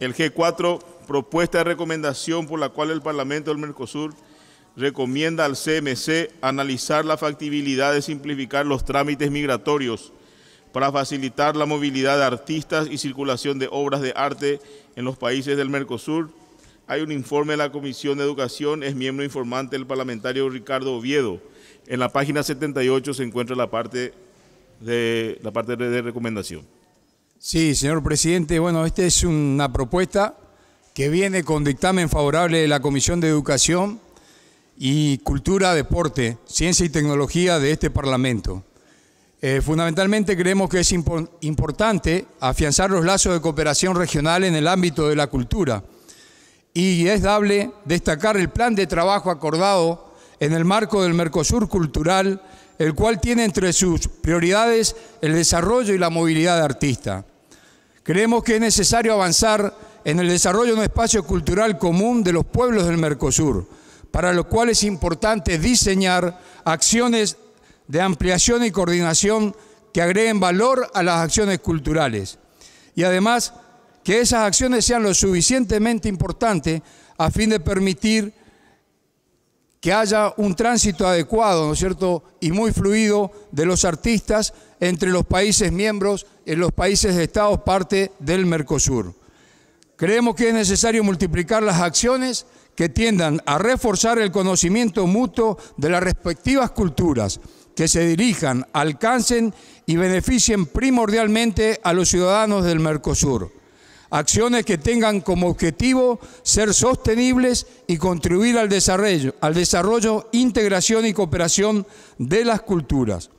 El G4, propuesta de recomendación por la cual el Parlamento del Mercosur recomienda al CMC analizar la factibilidad de simplificar los trámites migratorios para facilitar la movilidad de artistas y circulación de obras de arte en los países del Mercosur. Hay un informe de la Comisión de Educación, es miembro informante el parlamentario Ricardo Oviedo. En la página 78 se encuentra la parte de, la parte de recomendación. Sí, señor presidente. Bueno, esta es una propuesta que viene con dictamen favorable de la Comisión de Educación y Cultura, Deporte, Ciencia y Tecnología de este Parlamento. Eh, fundamentalmente creemos que es importante afianzar los lazos de cooperación regional en el ámbito de la cultura y es dable destacar el plan de trabajo acordado en el marco del Mercosur Cultural, el cual tiene entre sus prioridades el desarrollo y la movilidad de artistas. Creemos que es necesario avanzar en el desarrollo de un espacio cultural común de los pueblos del Mercosur, para lo cual es importante diseñar acciones de ampliación y coordinación que agreguen valor a las acciones culturales y además que esas acciones sean lo suficientemente importantes a fin de permitir que haya un tránsito adecuado, ¿no es cierto?, y muy fluido de los artistas entre los países miembros, en los países de Estados parte del Mercosur. Creemos que es necesario multiplicar las acciones que tiendan a reforzar el conocimiento mutuo de las respectivas culturas, que se dirijan, alcancen y beneficien primordialmente a los ciudadanos del Mercosur acciones que tengan como objetivo ser sostenibles y contribuir al desarrollo, al desarrollo, integración y cooperación de las culturas.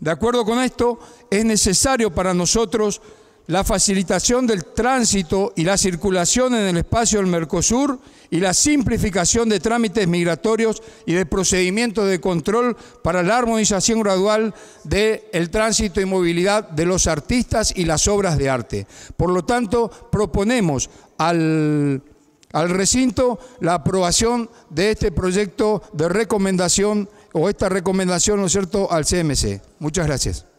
De acuerdo con esto, es necesario para nosotros la facilitación del tránsito y la circulación en el espacio del Mercosur y la simplificación de trámites migratorios y de procedimientos de control para la armonización gradual del tránsito y movilidad de los artistas y las obras de arte. Por lo tanto, proponemos al, al recinto la aprobación de este proyecto de recomendación o esta recomendación, ¿no es cierto?, al CMC. Muchas gracias.